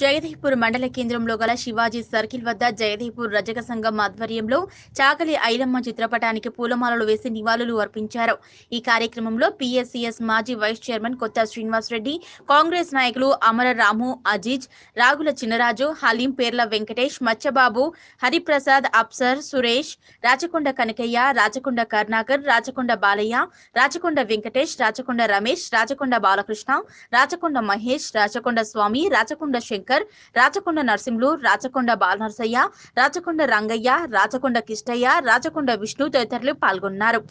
జగదీపూర్ మండల కేంద్రంలో గల శివాజీ సర్కిల్ వద్ద జగదీపూర్ రజక సంఘం ఆధ్వర్యంలో చాకలి ఐలమ్మ చిత్రపటానికి పూలమాలలు వేసి నివాళులు అర్పించారు ఈ కార్యక్రమంలో పిఎస్సిఎస్ మాజీ వైస్ చైర్మన్ కొత్త శ్రీనివాసరెడ్డి కాంగ్రెస్ నాయకులు అమర రాము అజీజ్ రాగుల చిన్నరాజు హలీం పేర్ల వెంకటేష్ మచ్చబాబు హరిప్రసాద్ అప్సర్ సురేష్ రాచకొండ కనకయ్య రాచకొండ కర్ణాకర్ రాచకొండ బాలయ్య రాచకొండ వెంకటేష్ రాచకొండ రమేష్ రాచకొండ బాలకృష్ణ రాచకొండ మహేష్ రాచకొండ స్వామి రాచకొండ శంకర్ శంకర్ రాచకొండ నర్సింహులు రాచకొండ బాలనరసయ్య రాచకొండ రంగయ్య రాచకొండ కిష్టయ్య రాచకొండ విష్ణు తదితరులు పాల్గొన్నారు